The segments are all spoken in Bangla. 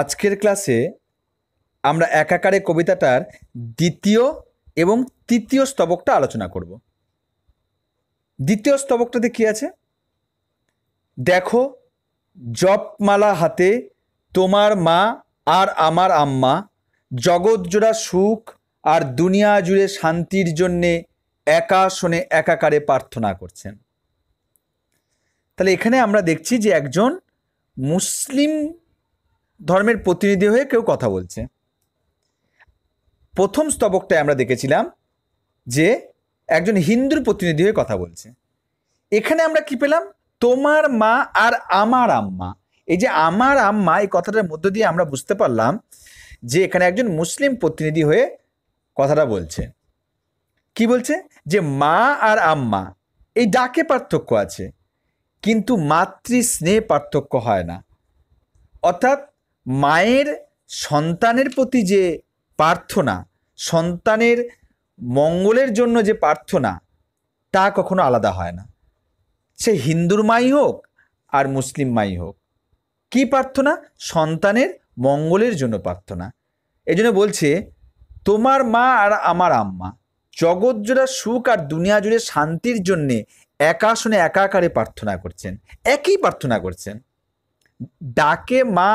আজকের ক্লাসে আমরা একাকারে কবিতাটার দ্বিতীয় এবং তৃতীয় স্তবকটা আলোচনা করব দ্বিতীয় স্তবকটাতে কী আছে দেখো জপমালা হাতে তোমার মা আর আমার আম্মা জগৎজোড়া সুখ আর দুনিয়া জুড়ে শান্তির জন্যে একা শোনে একাকারে প্রার্থনা করছেন তাহলে এখানে আমরা দেখছি যে একজন মুসলিম ধর্মের প্রতিনিধি হয়ে কেউ কথা বলছে প্রথম স্তবকটায় আমরা দেখেছিলাম যে একজন হিন্দুর প্রতিনিধি হয়ে কথা বলছে এখানে আমরা কি পেলাম তোমার মা আর আমার আম্মা এই যে আমার আম্মা এই কথাটার মধ্য দিয়ে আমরা বুঝতে পারলাম যে এখানে একজন মুসলিম প্রতিনিধি হয়ে কথাটা বলছে কি বলছে যে মা আর আম্মা এই ডাকে পার্থক্য আছে কিন্তু মাতৃ স্নেহ পার্থক্য হয় না অর্থাৎ মায়ের সন্তানের প্রতি যে প্রার্থনা সন্তানের মঙ্গলের জন্য যে প্রার্থনা তা কখনো আলাদা হয় না সে হিন্দুর মাই হোক আর মুসলিম মাই হোক কি প্রার্থনা সন্তানের মঙ্গলের জন্য প্রার্থনা এই জন্য বলছে তোমার মা আর আমার আম্মা জগৎ জোড়া সুখ আর দুনিয়া জুড়ে শান্তির জন্যে একাশনে একাকারে প্রার্থনা করছেন একই প্রার্থনা করছেন ডাকে মা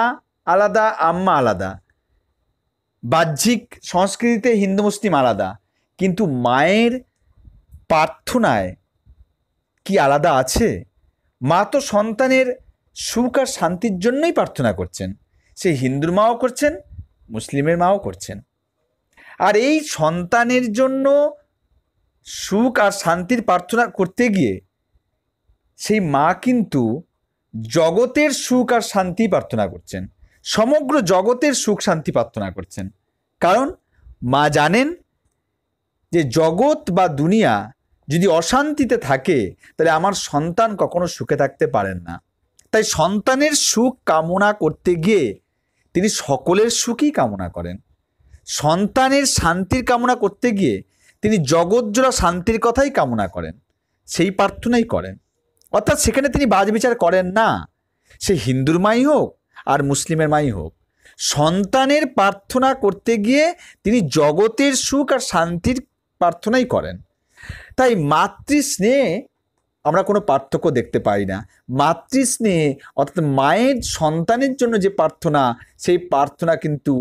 আলাদা আম্মা আলাদা বাহ্যিক সংস্কৃতিতে হিন্দু মুসলিম আলাদা কিন্তু মায়ের প্রার্থনায় কি আলাদা আছে মা তো সন্তানের সুখ আর শান্তির জন্যই প্রার্থনা করছেন সে হিন্দুর মাও করছেন মুসলিমের মাও করছেন আর এই সন্তানের জন্য সুখ আর শান্তির প্রার্থনা করতে গিয়ে সেই মা কিন্তু জগতের সুখ আর শান্তি প্রার্থনা করছেন সমগ্র জগতের সুখ শান্তি প্রার্থনা করছেন কারণ মা জানেন যে জগৎ বা দুনিয়া যদি অশান্তিতে থাকে তাহলে আমার সন্তান কখনো সুখে থাকতে পারেন না তাই সন্তানের সুখ কামনা করতে গিয়ে তিনি সকলের সুখই কামনা করেন সন্তানের শান্তির কামনা করতে গিয়ে তিনি জগৎজোড়া শান্তির কথাই কামনা করেন সেই প্রার্থনাই করেন অর্থাৎ সেখানে তিনি বাজ বিচার করেন না সে হিন্দুর মাই হোক আর মুসলিমের মাই হোক সন্তানের প্রার্থনা করতে গিয়ে তিনি জগতের সুখ আর শান্তির প্রার্থনাই করেন তাই মাতৃস্নেহে আমরা কোনো পার্থক্য দেখতে পাই না মাতৃস্নেহে অর্থাৎ মায়ের সন্তানের জন্য যে প্রার্থনা সেই প্রার্থনা কিন্তু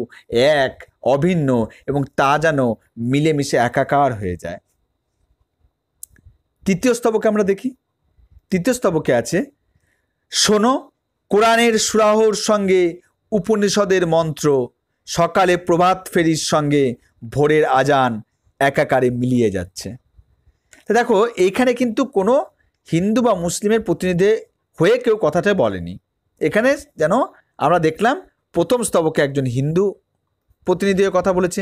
এক অভিন্ন এবং তা যেন মিলেমিশে একাকার হয়ে যায় তৃতীয় স্তবকে আমরা দেখি তৃতীয় স্তবকে আছে শোনো কোরআনের সুরাহর সঙ্গে উপনিষদের মন্ত্র সকালে প্রভাত ফেরির সঙ্গে ভোরের আজান একাকারে মিলিয়ে যাচ্ছে দেখো এইখানে কিন্তু কোনো হিন্দু বা মুসলিমের প্রতিনিধি হয়ে কেউ কথাটা বলেনি এখানে যেন আমরা দেখলাম প্রথম স্তবকে একজন হিন্দু প্রতিনিধি কথা বলেছে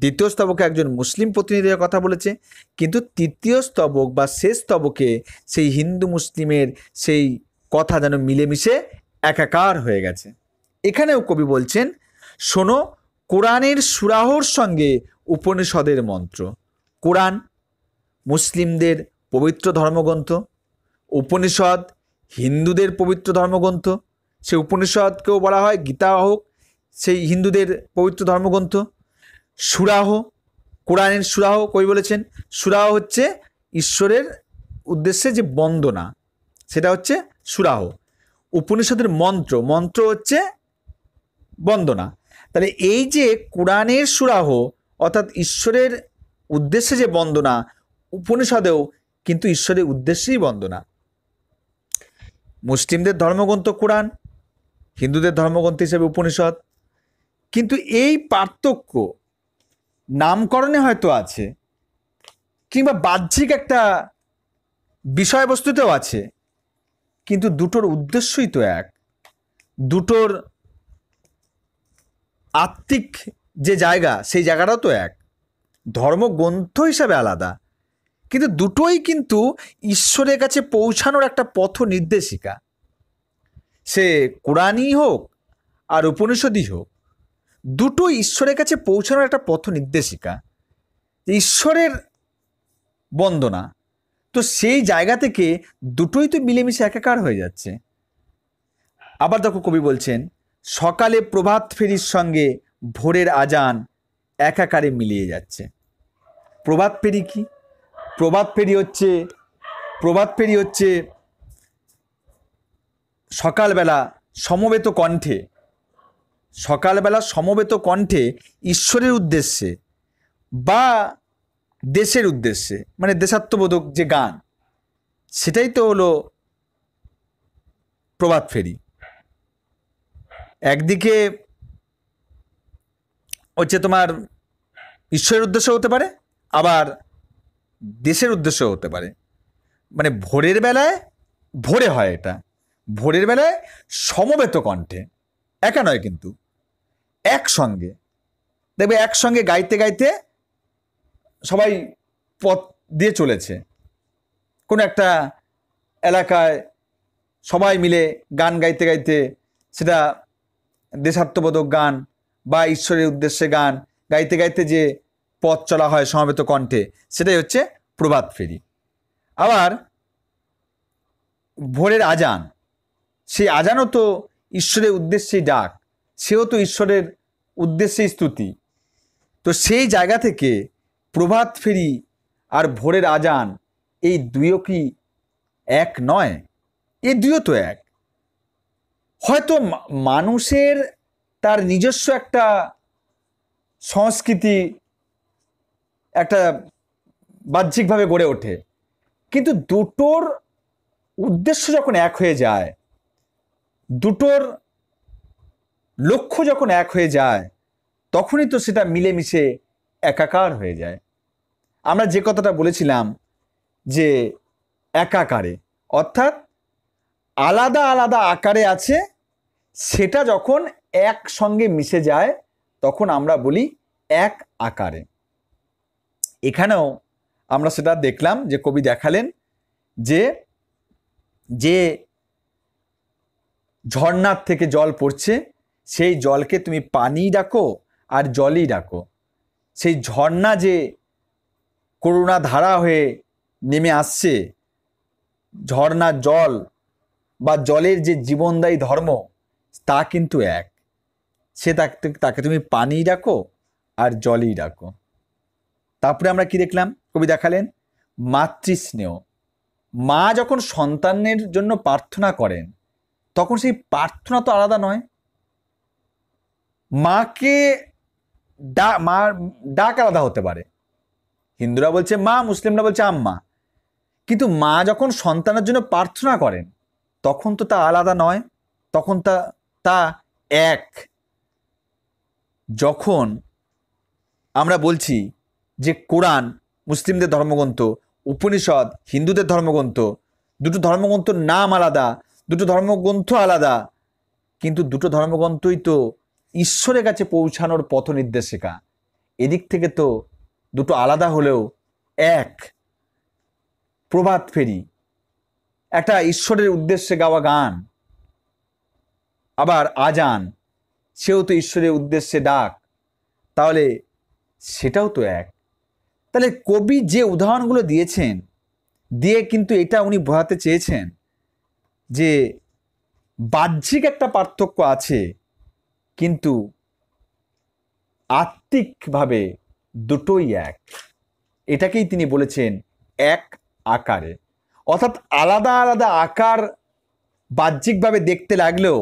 দ্বিতীয় স্তবকে একজন মুসলিম প্রতিনিধি কথা বলেছে কিন্তু তৃতীয় স্তবক বা শেষ স্তবকে সেই হিন্দু মুসলিমের সেই কথা যেন মিলেমিশে একাকার হয়ে গেছে এখানেও কবি বলছেন শোনো কোরআনের সুরাহর সঙ্গে উপনিষদের মন্ত্র কোরআন মুসলিমদের পবিত্র ধর্মগ্রন্থ উপনিষদ হিন্দুদের পবিত্র ধর্মগ্রন্থ সে উপনিষদকেও বলা হয় গীতা হোক সেই হিন্দুদের পবিত্র ধর্মগ্রন্থ সুরাহ কোরআনের সুরাহ কবি বলেছেন সুরাহ হচ্ছে ঈশ্বরের উদ্দেশ্যে যে বন্দনা সেটা হচ্ছে সুরাহ উপনিষদের মন্ত্র মন্ত্র হচ্ছে বন্দনা তাহলে এই যে কোরআনের সুরাহ অর্থাৎ ঈশ্বরের উদ্দেশ্যে যে বন্দনা উপনিষদেও কিন্তু ঈশ্বরের উদ্দেশ্যেই বন্দনা মুসলিমদের ধর্মগ্রন্থ কোরআন হিন্দুদের ধর্মগ্রন্থ হিসেবে উপনিষদ কিন্তু এই পার্থক্য নামকরণে হয়তো আছে কিংবা বাহ্যিক একটা বিষয়বস্তুতেও আছে কিন্তু দুটোর উদ্দেশ্যই তো এক দুটোর আত্মিক যে জায়গা সেই জায়গাটাও তো এক ধর্মগ্রন্থ হিসাবে আলাদা কিন্তু দুটোই কিন্তু ঈশ্বরের কাছে পৌঁছানোর একটা পথ নির্দেশিকা সে কোরআনই হোক আর উপনিষদই হোক দুটো ঈশ্বরের কাছে পৌঁছানোর একটা পথ নির্দেশিকা ঈশ্বরের বন্দনা তো সেই জায়গা থেকে দুটোই তো মিলেমিশে একাকার হয়ে যাচ্ছে আবার দেখো কবি বলছেন সকালে প্রভাত ফেরির সঙ্গে ভোরের আজান একাকারে মিলিয়ে যাচ্ছে প্রভাত ফেরি কি প্রভাত ফেরি হচ্ছে প্রভাত ফেরি হচ্ছে সকালবেলা সমবেত কণ্ঠে সকালবেলা সমবেত কণ্ঠে ঈশ্বরের উদ্দেশ্যে বা দেশের উদ্দেশ্যে মানে দেশাত্মবোধক যে গান সেটাই তো হলো প্রভাত ফেরি একদিকে হচ্ছে তোমার ঈশ্বরের উদ্দেশ্য হতে পারে আবার দেশের উদ্দেশ্য হতে পারে মানে ভোরের বেলায় ভোরে হয় এটা ভোরের বেলায় সমবেত কণ্ঠে একা নয় কিন্তু একসঙ্গে দেখবে একসঙ্গে গাইতে গাইতে সবাই পথ দিয়ে চলেছে কোনো একটা এলাকায় সবাই মিলে গান গাইতে গাইতে সেটা দেশাত্মবোধক গান বা ঈশ্বরের উদ্দেশ্যে গান গাইতে গাইতে যে পথ চলা হয় সমবেত কণ্ঠে সেটাই হচ্ছে প্রভাত ফেরি আবার ভোরের আজান সেই আজানও তো ঈশ্বরের উদ্দেশ্যেই ডাক সেও তো ঈশ্বরের উদ্দেশ্যেই স্তুতি তো সেই জায়গা থেকে প্রভাত ফেরি আর ভোরের আজান এই দুইও কি এক নয় এ দুইও তো এক হয়তো মানুষের তার নিজস্ব একটা সংস্কৃতি একটা বাহ্যিকভাবে গড়ে ওঠে কিন্তু দুটোর উদ্দেশ্য যখন এক হয়ে যায় দুটোর লক্ষ্য যখন এক হয়ে যায় তখনই তো সেটা মিলেমিশে একাকার হয়ে যায় আমরা যে কথাটা বলেছিলাম যে একাকারে অর্থাৎ আলাদা আলাদা আকারে আছে সেটা যখন একসঙ্গে মিশে যায় তখন আমরা বলি এক আকারে এখানেও আমরা সেটা দেখলাম যে কবি দেখালেন যে যে ঝর্নার থেকে জল পড়ছে সেই জলকে তুমি পানি ডাকো আর জলই ডাকো সেই ঝর্ণা যে করুণা ধারা হয়ে নেমে আসছে ঝর্ণার জল বা জলের যে জীবনদায়ী ধর্ম তা কিন্তু এক সে তাকে তাকে তুমি পানি ডাকো আর জলই ডাকো তারপরে আমরা কি দেখলাম কবি দেখালেন মাতৃস্নেহ মা যখন সন্তানের জন্য প্রার্থনা করেন তখন সেই প্রার্থনা তো আলাদা নয় মাকে ডা মার ডাক আলাদা হতে পারে হিন্দুরা বলছে মা মুসলিমরা বলছে আম্মা কিন্তু মা যখন সন্তানের জন্য প্রার্থনা করেন তখন তো তা আলাদা নয় তখন তা তা এক যখন আমরা বলছি যে কোরআন মুসলিমদের ধর্মগ্রন্থ উপনিষদ হিন্দুদের ধর্মগ্রন্থ দুটো ধর্মগ্রন্থ নাম আলাদা দুটো ধর্মগ্রন্থ আলাদা কিন্তু দুটো ধর্মগ্রন্থই তো ঈশ্বরের কাছে পৌঁছানোর পথ নির্দেশিকা এদিক থেকে তো দুটো আলাদা হলেও এক প্রভাত ফেরি একটা ঈশ্বরের উদ্দেশ্যে গাওয়া গান আবার আজান সেও তো ঈশ্বরের উদ্দেশ্যে ডাক তাহলে সেটাও তো এক তাহলে কবি যে উদাহরণগুলো দিয়েছেন দিয়ে কিন্তু এটা উনি বোঝাতে চেয়েছেন যে বাহ্যিক একটা পার্থক্য আছে কিন্তু আত্মিকভাবে দুটোই এক এটাকেই তিনি বলেছেন এক আকারে অর্থাৎ আলাদা আলাদা আকার বাহ্যিকভাবে দেখতে লাগলেও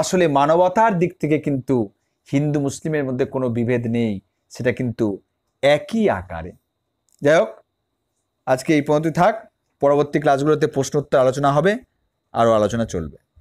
আসলে মানবতার দিক থেকে কিন্তু হিন্দু মুসলিমের মধ্যে কোনো বিভেদ নেই সেটা কিন্তু একই আকারে যাই হোক আজকে এই পর্যন্তই থাক পরবর্তী ক্লাসগুলোতে প্রশ্নোত্তর আলোচনা হবে আরও আলোচনা চলবে